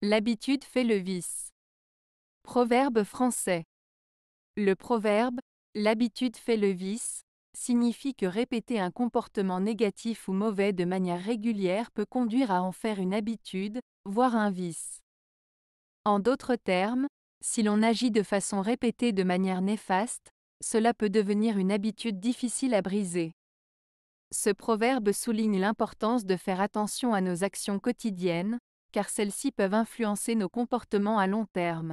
L'habitude fait le vice. Proverbe français. Le proverbe L'habitude fait le vice signifie que répéter un comportement négatif ou mauvais de manière régulière peut conduire à en faire une habitude, voire un vice. En d'autres termes, si l'on agit de façon répétée de manière néfaste, cela peut devenir une habitude difficile à briser. Ce proverbe souligne l'importance de faire attention à nos actions quotidiennes, car celles-ci peuvent influencer nos comportements à long terme.